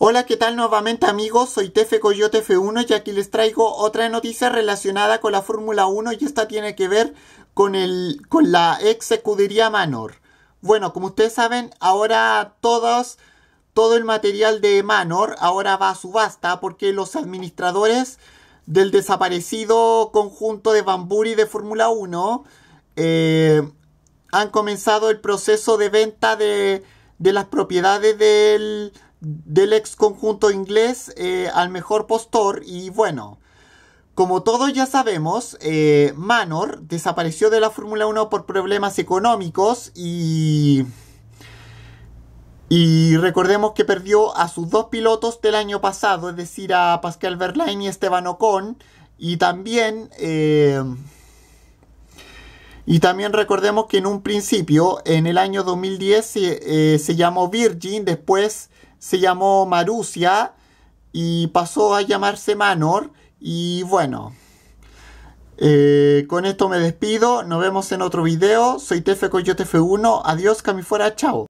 Hola, ¿qué tal nuevamente amigos? Soy Tefe Coyote F1 y aquí les traigo otra noticia relacionada con la Fórmula 1 y esta tiene que ver con, el, con la ex escudería Manor. Bueno, como ustedes saben, ahora todos, todo el material de Manor ahora va a subasta porque los administradores del desaparecido conjunto de Bamburi de Fórmula 1 eh, han comenzado el proceso de venta de las propiedades del del ex conjunto inglés eh, al mejor postor y bueno, como todos ya sabemos, eh, Manor desapareció de la Fórmula 1 por problemas económicos y... Y recordemos que perdió a sus dos pilotos del año pasado, es decir, a Pascal Verlaine y Esteban Ocon. Y también... Eh, y también recordemos que en un principio, en el año 2010, se llamó Virgin, después se llamó Marusia y pasó a llamarse Manor. Y bueno, eh, con esto me despido. Nos vemos en otro video. Soy Tefe Coyote F1. Adiós, Camifuera. Chao.